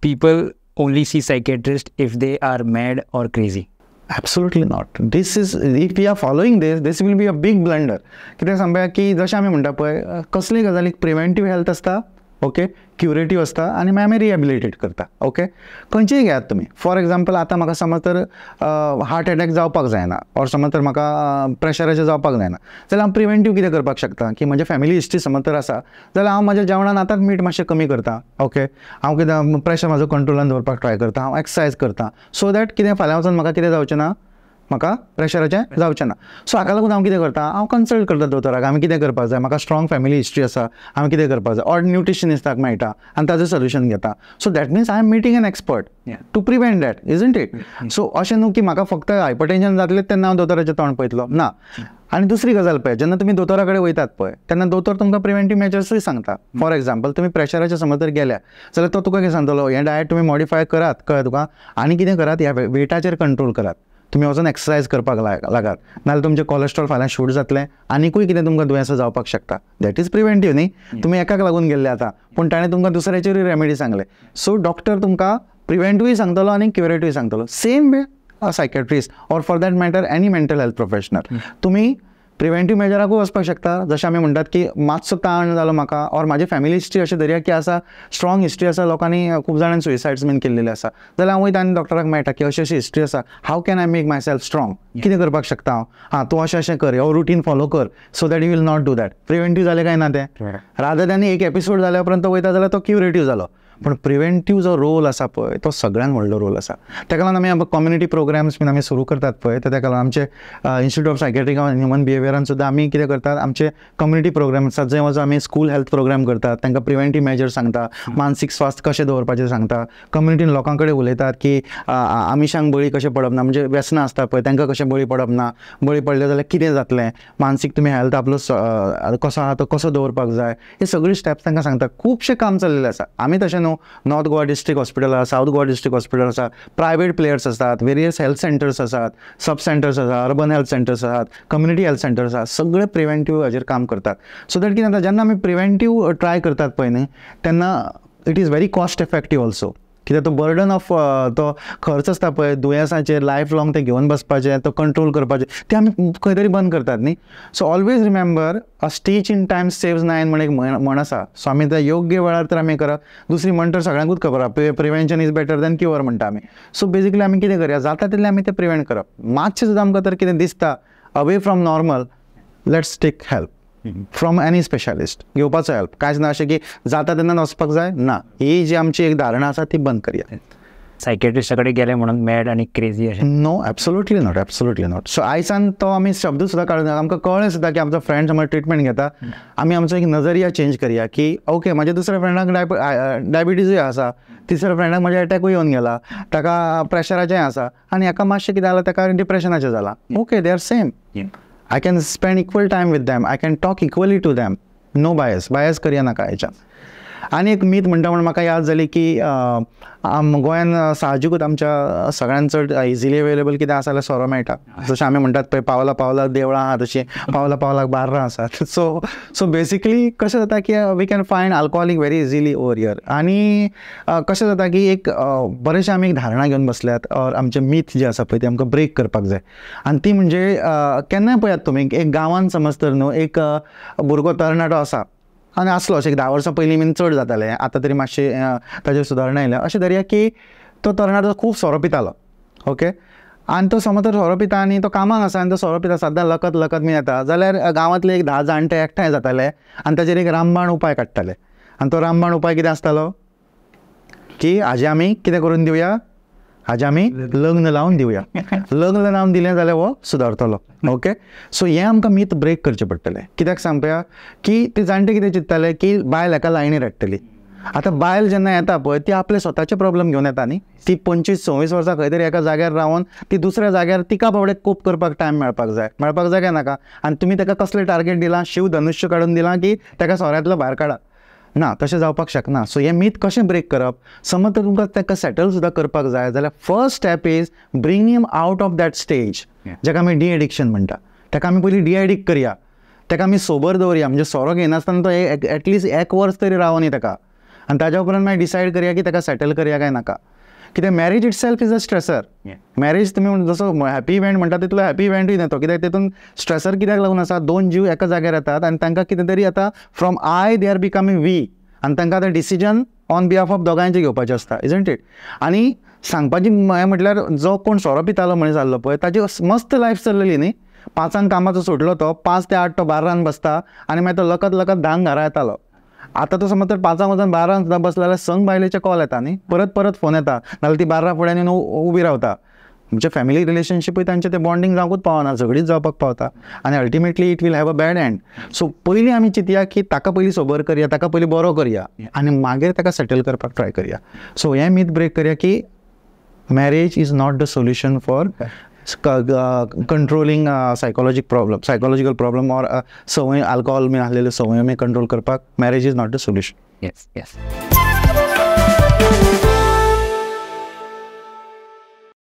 people only see psychiatrist if they are mad or crazy? Absolutely not. This is if we are following this, this will be a big blunder. कित्याक सांगया की जशें आमी म्हणटा पळय कसले गजालीक preventive health आसता ओके क्युरेटीव असता आणि मॅमरी रिहॅबिलिटेट करता ओके खंयचेंय घ्यात तुम्ही फॉर एक्झाम्पल आता म्हाका समज तर हार्ट अटॅक जावपाक जायना ऑर समज तर म्हाका प्रेशराचे जावपाक जायना जाल्यार हांव प्रिवेंटीव कितें करपाक शकता की म्हज्या फॅमिली हिस्ट्री समज तर आसा जाल्यार हांव म्हज्या जेवणान आतांच मीठ मातशें कमी करता ओके हांव कितें प्रेशर म्हाजो कंट्रोलान दवरपाक ट्राय करता हांव एक्सरसायज करता सो दॅट कितें फाल्यां वचून म्हाका कितें जावचें ना म्हाका प्रेशराचे जावचें ना सो हाका लागून हांव कितें करता हांव कन्सल्ट करता दोतोराक आमी कितें करपाक जाय म्हाका स्ट्रॉंग फॅमिली हिस्ट्री आसा आमी कितें करपाक जाय ऑर न्युट्रिशनिस्टाक मेळटा आनी ताचें सोल्युशन घेता so that means I am meeting an expert to prevent that isn't it so अशें न्हू की म्हाका फक्त हायपरटेन्शन जातलें तेन्ना हांव दोतोराचें तोंड पळयतलो ना mm-hmm. आनी दुसरी गजाल पळय जेन्ना तुमी दोतोरा कडेन वयतात पळय तेन्ना दोतोर तुमकां प्रिवेंटिव मेजर्सूय सांगता फॉर एक्झाम्पल तुमी प्रेशराच्या समज जर गेल्या जाल्यार तो तुका कितें सांगतलो हें डायट तुमी मॉडिफाय करात कळ्ळें तुका आनी कितें करात ह्या वेटाचेर कंट्रोल करात तुम्ही वचून एक्सरसायज करपाक लागात नाल्यार तुमचे कॉलेस्ट्रॉल फाल्यां शूट जातले आनीकूय कितें तुमकां दुयेंसां जावपाक शकता दॅट इज प्रिवेंटीव न्ही तुमी एकाक लागून गेल्ले आतां पूण ताणें तुमकां दुसऱ्याचेरूय रेमेडी सांगले सो डॉक्टर तुमकां प्रिवेंटूय सांगतलो आनी क्युरेटूय सांगतलो same way psychiatrist or for that matter any mental health professional तुमी प्रिव्हेंटीव मेजराकू वचपाक शकता जशें आम्ही म्हणतात की मातसो ताण जालो म्हाका ऑर माझे फॅमिली हिस्ट्री अशें धरया की असा स्ट्रॉंग हिस्ट्री असा लोकांनी खूप जाणांनी सुयसायड्स बीन केलेले असा जाल्यार वयता आनी डॉक्टराक मेळटा की अशी अशी हिस्ट्री असा how can I make myself strong किती करपाक शकता हांव हां तूं अशें अशें कर हो रुटीन फॉलो कर so that you will not do that preventive जालें काय ना तें रादर दॅन एक एपिसोड जाल्या उपरांत वयता जाल्यार तो क्युरेटीव जालो पण प्रिव्हेंटिव्ह जो रोल असा पळय तो सगळ्यांत व्हडलो रोल असा तेका लागून आमी कम्युनिटी प्रोग्राम्स बीन आम्ही सुरू करतात पळय तर तेका लागून आमचे इन्स्टिट्यूट ऑफ सायकेट्रिक ह्युमन बिहेवियरान सुद्दां आमी कितें करतात आमचे कम्युनिटी प्रोग्राम आसात जंय वचून आमी स्कूल हेल्थ प्रोग्राम करतात तांकां प्रिव्हेंटिव्ह मेजर्स सांगता मानसीक स्वास्थ कशें दवरपाचें सांगता कम्युनिटीन लोकां कडेन उलयतात की आमिशांक बळी कशें पडप ना म्हणजे व्यसनां आसता पळय तांकां कशें बळी पडप ना बळी पडले जाल्यार कितें जातलें मानसीक तुमी हेल्थ आपलो कसो आहा तो कसो दवरपाक जाय हे सगळे स्टेप्स तांकां सांगता खुबशें काम चलिल्लें आसा आमी तशें नो नॉर्थ गोवा डिस्ट्रिक्ट हॉस्पिटल आसा सावथ गोवा डिस्ट्रिक्ट हॉस्पिटल आसा प्रायवेट प्लेयर्स असतात वेरियस हेल्थ सेंटर्स असतात सब सेंटर्स आसा अर्बन हेल्थ सेंटर्स असतात कम्युनिटी हेल्थ सेंटर्स आसा सगळे प्रिव्हेंटिव्ह हाजेर काम करतात सो दॅट की जाता जेन्ना ट्राय करतात पळय न्ही it is very cost effective also कित्याक तो बर्डन ऑफ तो खर्च आसता पळय दुयेंसाचेर लायफ लाँग ते घेवन बसपाचें तो कंट्रोल करपाचे ते आमी खंय तरी बंद करतात न्ही so always remember a stitch in time saves nine म्हण एक म्हण आसा सो आमी ते योग्य वेळार तर आमी करप दुसरी म्हण तर सगळ्यांकूच खबर आसा prevention is better than cure म्हणटा आमी सो बेजिकली आमी कितें करया जाता तितलें आमी ते प्रिवेंट करप मातशें सुद्दां आमकां तर कितें दिसता away from normal let's take help from any specialist घेवपाचो हेल्प कांयच ना अशें की जाता तेन्ना वचपाक जाय ना ही जी आमची एक धारणा आसा ती बंद करया सायकेट्रिस्टा कडेन गेले म्हणून मॅड आनी क्रेजी अशें no absolutely not absolutely not so आयसान तो आमी शब्द सुद्दां काडूंक जाय आमकां कळ्ळें सुद्दां की आमचो फ्रेंड समज ट्रिटमेंट घेता आमी आमचो एक नजरिया चेंज करया की ओके म्हज्या दुसऱ्या फ्रेंडाक डायब डायबिटीजूय आसा तिसऱ्या फ्रेंडाक म्हज्या अटॅकूय येवन गेला ताका प्रेशराचेंय आसा आनी हाका मातशें कितें जालां ताका डिप्रेशनाचें जालां okay they are same I can spend equal time with them. I can talk equally to them. No bias. Bias करूया नका याच्यात आणि एक मीत म्हणटा म्हण म्हाका याद जाली की गोंयान साहजिकूच आमच्या सगळ्यांच चड इजिली अवेलेबल कितें आसा जाल्यार सोरो मेळटा जशें आमी म्हणटात पळय पावला पावला देवळां आहा तशीं पावला पावलाक बार्रां आसात सो सो बेसिकली कशें जाता की we can find alcoholic very easily over year आनी कशें जाता की एक बरेंशें आमी एक धारणा घेवन बसल्यात ऑर आमचे मीथ जे आसा पळय ते आमकां ब्रेक करपाक जाय आनी ती म्हणजे केन्नाय पळयात तुमी एक गांवान समज तर न्हू एक भुरगो तरणाटो आसा आणि आनी असे एक दहा वर्सां पहिली मी चढ जाताले आता तरी मातशें ताजेर सुधारणा येयल्या अशें धरया की तो तरणाटो खूब सोरो पितालो ओके आनी तो समज तर सोरो पिता आनी तो कामाक आसा आनी तो सोरो पिता सध्या लकत लकत बी येता जाल्यार गांवांतले एक धा जाणटे एकठांय जाताले आनी ताजेर एक रामबाण उपाय काडटाले आनी तो रामबाण उपाय कितें आसतालो की हाजे आमी कितें करून दिवया हाजे आम्ही लग्न लावून दिवया लग्न लावून दिलें जाल्यार हो सुदारतलो ओके सो हे आमकां मीत ब्रेक करचें पडटलें कित्याक सांगपया की ते जाणटे कितें चिंत्ताले की बायल एका लायनीर हाडटली आतां बायल जेन्ना येता पळय ती आपले स्वताचे प्रॉब्लेम घेवन येता न्ही ती पंचवीस सव्वीस वर्सां खंय तरी एका जाग्यार रावन ती दुसऱ्या जाग्यार तिका बाबडे कोप करपाक टायम मेळपाक जाय मेळपाक जाय काय नाका आनी तुमी ताका कसलें टार्गेट दिला शिव धनुष्य काडून दिला की ताका सोऱ्यांतलो भायर काढा ना तशें जावपाक शकना सो हें मीथ कशें ब्रेक करप समज तर तुमकां तेका सेटल सुद्दां करपाक जाय जाल्यार first step is bring him out of that stage जेका आमी डी एडिक्शन म्हणटा म्हणजे तेका आमी पयलीं डी एडिक्ट करया तेका आमी सोबर दवरया म्हणजे सोरो घेयनासतना तो एटलिस्ट एक वर्स तरी रावनी ताका आनी ताज्या उपरांत मागीर डिसायड करया की ताका सेटल करया काय नाका कित्याक marriage itself is a stressor marriage तुम्ही जसं हॅपी इव्हेंट म्हणटा तितलो हॅपी इव्हेंट देतो तो कित्याक तेतून स्ट्रेसर कित्याक लागून असा दोन जीव एका जाग्यार येतात आणि त्यांना कितें तरी from I they are becoming we आणि त्यांना आतां डिसिजन ऑन बिहाफ ऑफ दोघांचे घेवपाचे आसता इजंट इट आणि सांगपाची हे म्हटल्यार जो कोण सोरो पितालो मनीस आसलो पळय ताची मस्त लायफ चललेली न्ही पांचांक कामाचो सुटलो तो पाच ते आठ तो बारांक बसता आणि मागीर तो लकत लखत धांक घरा येतालो आता तो समज तर पाच बारा बारांक सुद्दां बसला जाल्यार संग बायलेचे कॉल येतात न्ही परत परत फोन येतात नाजाल्यार ती बारा फुड्यांनी उभी रावता म्हणजे फॅमिली रिलेशनशिप तांचें ते बॉन्डींग जावंकूच पावना झगडीत जावपाक पावता आणि ultimately it will have a bad end so पहिली आम्ही चिंतया की ताका पहिली सोबर करया ताका पहिली बरो करया आणि मागे ताका सेटल करपाक ट्राय करया सो हे मीत ब्रेक करया की marriage is not the solution for controlling psychologic problem psychological problem और सवय आल्कोहॉल मी आसलेल्यो सवय मी कंट्रोल करपाक marriage is not a solution yes yes